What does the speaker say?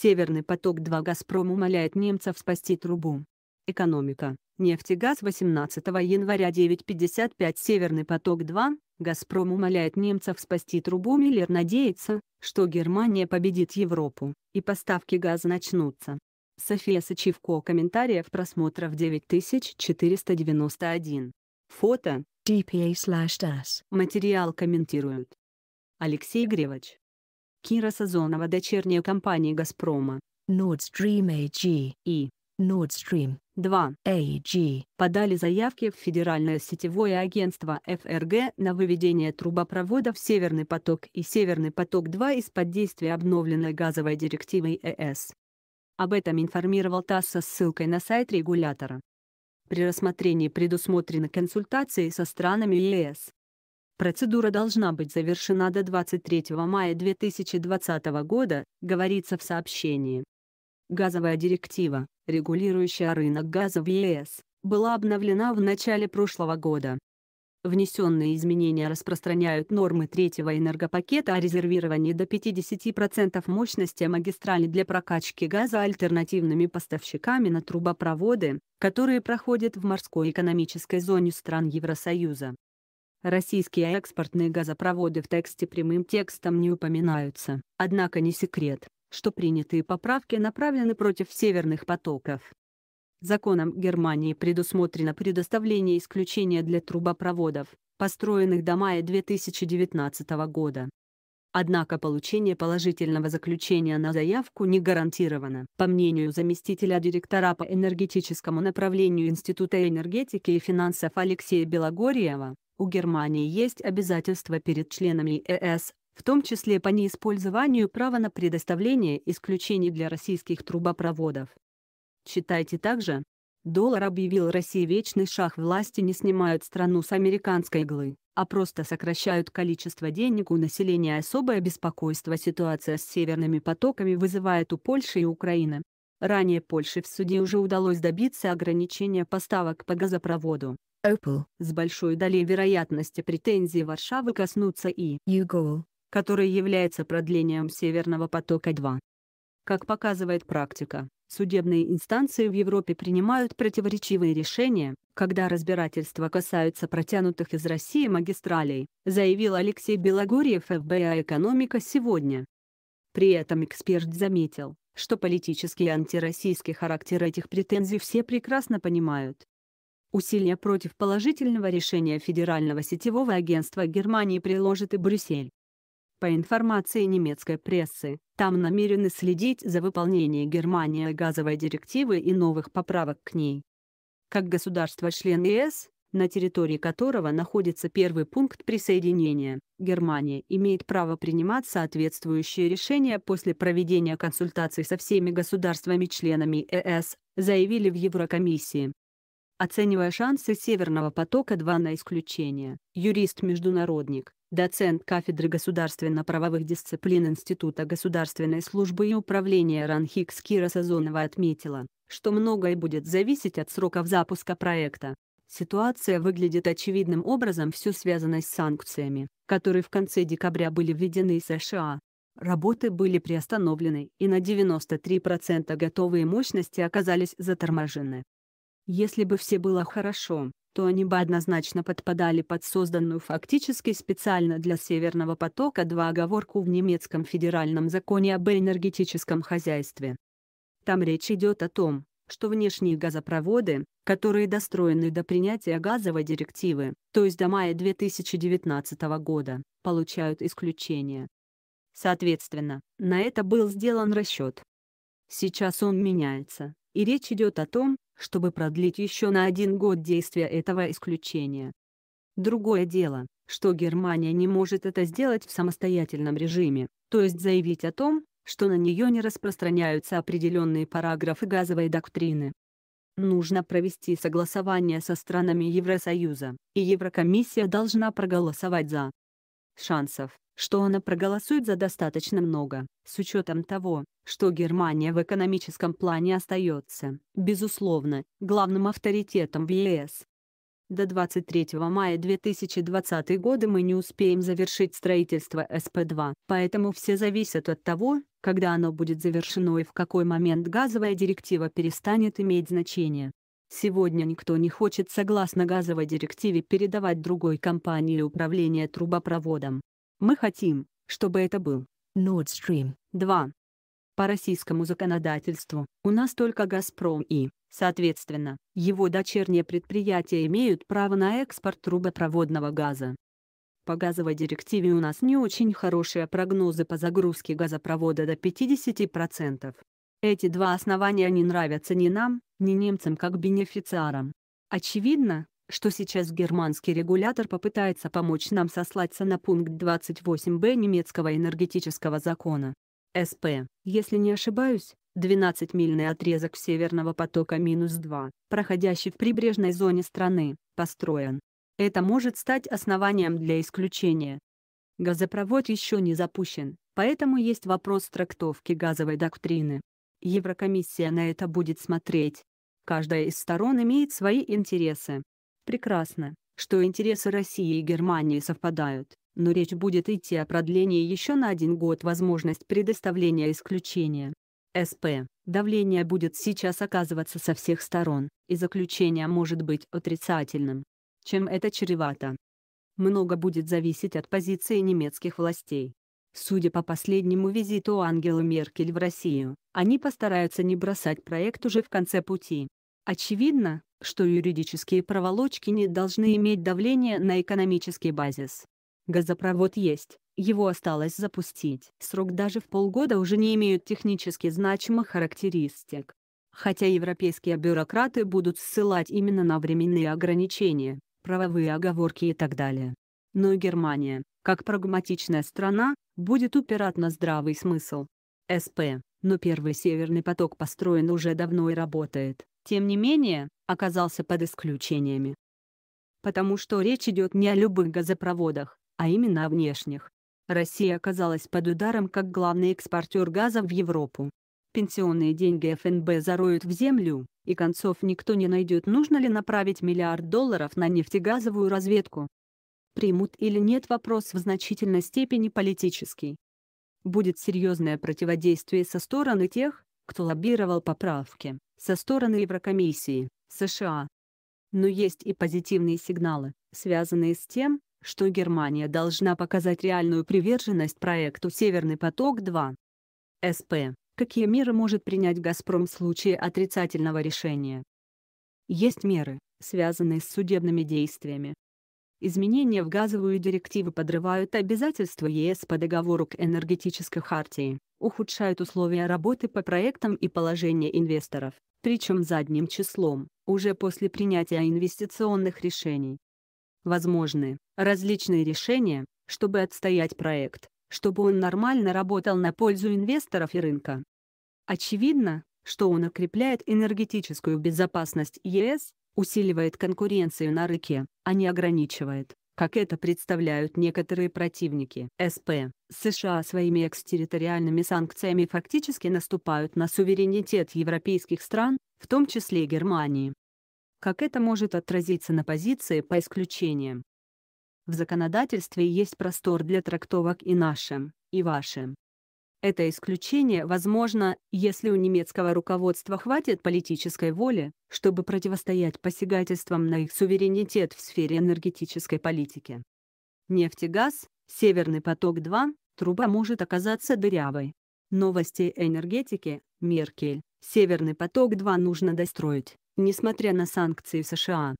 Северный поток-2 «Газпром» умоляет немцев спасти трубу. Экономика. Нефть и газ 18 января 9.55 Северный поток-2. «Газпром» умоляет немцев спасти трубу Миллер надеется, что Германия победит Европу, и поставки газа начнутся. София Сачевко комментариев просмотров 9491. Фото. DPA slash Материал комментируют. Алексей Гревач. Кира Сазонова, дочерняя компания «Газпрома», Nord Stream AG и Nord Stream 2 AG подали заявки в Федеральное сетевое агентство ФРГ на выведение трубопроводов «Северный поток» и «Северный поток-2» из-под действия обновленной газовой директивой ЕС. Об этом информировал ТАСС со ссылкой на сайт регулятора. При рассмотрении предусмотрены консультации со странами ЕС, Процедура должна быть завершена до 23 мая 2020 года, говорится в сообщении. Газовая директива, регулирующая рынок газа в ЕС, была обновлена в начале прошлого года. Внесенные изменения распространяют нормы третьего энергопакета о резервировании до 50% мощности магистрали для прокачки газа альтернативными поставщиками на трубопроводы, которые проходят в морской экономической зоне стран Евросоюза. Российские экспортные газопроводы в тексте прямым текстом не упоминаются. Однако не секрет, что принятые поправки направлены против северных потоков. Законом Германии предусмотрено предоставление исключения для трубопроводов, построенных до мая 2019 года. Однако получение положительного заключения на заявку не гарантировано. По мнению заместителя директора по энергетическому направлению Института энергетики и финансов Алексея Белогорьева, у Германии есть обязательства перед членами ЕС, в том числе по неиспользованию права на предоставление исключений для российских трубопроводов. Читайте также. Доллар объявил России вечный шаг власти не снимают страну с американской иглы, а просто сокращают количество денег у населения. Особое беспокойство ситуация с северными потоками вызывает у Польши и Украины. Ранее Польше в суде уже удалось добиться ограничения поставок по газопроводу, Opel с большой долей вероятности претензии Варшавы коснутся и Югол, который является продлением Северного потока-2. Как показывает практика, судебные инстанции в Европе принимают противоречивые решения, когда разбирательства касаются протянутых из России магистралей, заявил Алексей Белогорьев ФБА «Экономика сегодня». При этом эксперт заметил, что политический и антироссийский характер этих претензий все прекрасно понимают, Усилия против положительного решения Федерального сетевого агентства Германии приложит и Брюссель. По информации немецкой прессы, там намерены следить за выполнением Германии газовой директивы и новых поправок к ней. Как государство-член ЕС, на территории которого находится первый пункт присоединения, Германия имеет право принимать соответствующие решения после проведения консультаций со всеми государствами-членами ЕС, заявили в Еврокомиссии оценивая шансы Северного потока-2 на исключение. Юрист-международник, доцент кафедры государственно-правовых дисциплин Института государственной службы и управления Ранхикс Кира Сазонова отметила, что многое будет зависеть от сроков запуска проекта. Ситуация выглядит очевидным образом все связанной с санкциями, которые в конце декабря были введены США. Работы были приостановлены и на 93% готовые мощности оказались заторможены. Если бы все было хорошо, то они бы однозначно подпадали под созданную фактически специально для Северного потока 2 оговорку в немецком федеральном законе об энергетическом хозяйстве. Там речь идет о том, что внешние газопроводы, которые достроены до принятия газовой директивы, то есть до мая 2019 года, получают исключение. Соответственно, на это был сделан расчет. Сейчас он меняется, и речь идет о том, чтобы продлить еще на один год действия этого исключения. Другое дело, что Германия не может это сделать в самостоятельном режиме, то есть заявить о том, что на нее не распространяются определенные параграфы газовой доктрины. Нужно провести согласование со странами Евросоюза, и Еврокомиссия должна проголосовать за. Шансов, что она проголосует за достаточно много, с учетом того, что Германия в экономическом плане остается, безусловно, главным авторитетом в ЕС. До 23 мая 2020 года мы не успеем завершить строительство СП-2, поэтому все зависят от того, когда оно будет завершено и в какой момент газовая директива перестанет иметь значение. Сегодня никто не хочет согласно газовой директиве передавать другой компании управление трубопроводом, мы хотим, чтобы это был Nord Stream 2. По российскому законодательству у нас только «Газпром» и, соответственно, его дочерние предприятия имеют право на экспорт трубопроводного газа. По газовой директиве у нас не очень хорошие прогнозы по загрузке газопровода до 50%. Эти два основания не нравятся ни нам, ни немцам как бенефициарам. Очевидно, что сейчас германский регулятор попытается помочь нам сослаться на пункт 28б немецкого энергетического закона. СП, если не ошибаюсь, 12-мильный отрезок Северного потока-2, проходящий в прибрежной зоне страны, построен. Это может стать основанием для исключения. Газопровод еще не запущен, поэтому есть вопрос трактовки газовой доктрины. Еврокомиссия на это будет смотреть. Каждая из сторон имеет свои интересы, Прекрасно, что интересы России и Германии совпадают, но речь будет идти о продлении еще на один год возможность предоставления исключения. СП. Давление будет сейчас оказываться со всех сторон, и заключение может быть отрицательным. Чем это чревато? Много будет зависеть от позиции немецких властей. Судя по последнему визиту Ангела Меркель в Россию, они постараются не бросать проект уже в конце пути. Очевидно, что юридические проволочки не должны иметь давления на экономический базис. Газопровод есть, его осталось запустить. Срок даже в полгода уже не имеют технически значимых характеристик. Хотя европейские бюрократы будут ссылать именно на временные ограничения, правовые оговорки и так далее. Но и Германия, как прагматичная страна, будет упирать на здравый смысл. СП, но первый северный поток построен уже давно и работает, тем не менее, оказался под исключениями. Потому что речь идет не о любых газопроводах, а именно о внешних. Россия оказалась под ударом как главный экспортер газа в Европу. Пенсионные деньги ФНБ зароют в землю, и концов никто не найдет, нужно ли направить миллиард долларов на нефтегазовую разведку. Примут или нет вопрос в значительной степени политический. Будет серьезное противодействие со стороны тех, кто лоббировал поправки со стороны Еврокомиссии, США. Но есть и позитивные сигналы, связанные с тем, что Германия должна показать реальную приверженность проекту «Северный поток-2». СП. Какие меры может принять «Газпром» в случае отрицательного решения? Есть меры, связанные с судебными действиями, Изменения в газовую директиву подрывают обязательства ЕС по договору к энергетической хартии, ухудшают условия работы по проектам и положение инвесторов, причем задним числом, уже после принятия инвестиционных решений. Возможны различные решения, чтобы отстоять проект, чтобы он нормально работал на пользу инвесторов и рынка. Очевидно, что он укрепляет энергетическую безопасность ЕС, усиливает конкуренцию на рынке, а не ограничивает, как это представляют некоторые противники. СП. США своими экстерриториальными санкциями фактически наступают на суверенитет европейских стран, в том числе Германии. Как это может отразиться на позиции по исключениям? В законодательстве есть простор для трактовок и нашим, и вашим. Это исключение возможно, если у немецкого руководства хватит политической воли, чтобы противостоять посягательствам на их суверенитет в сфере энергетической политики. Нефть и газ, Северный поток-2, труба может оказаться дырявой. Новости энергетики, Меркель, Северный поток-2 нужно достроить, несмотря на санкции США.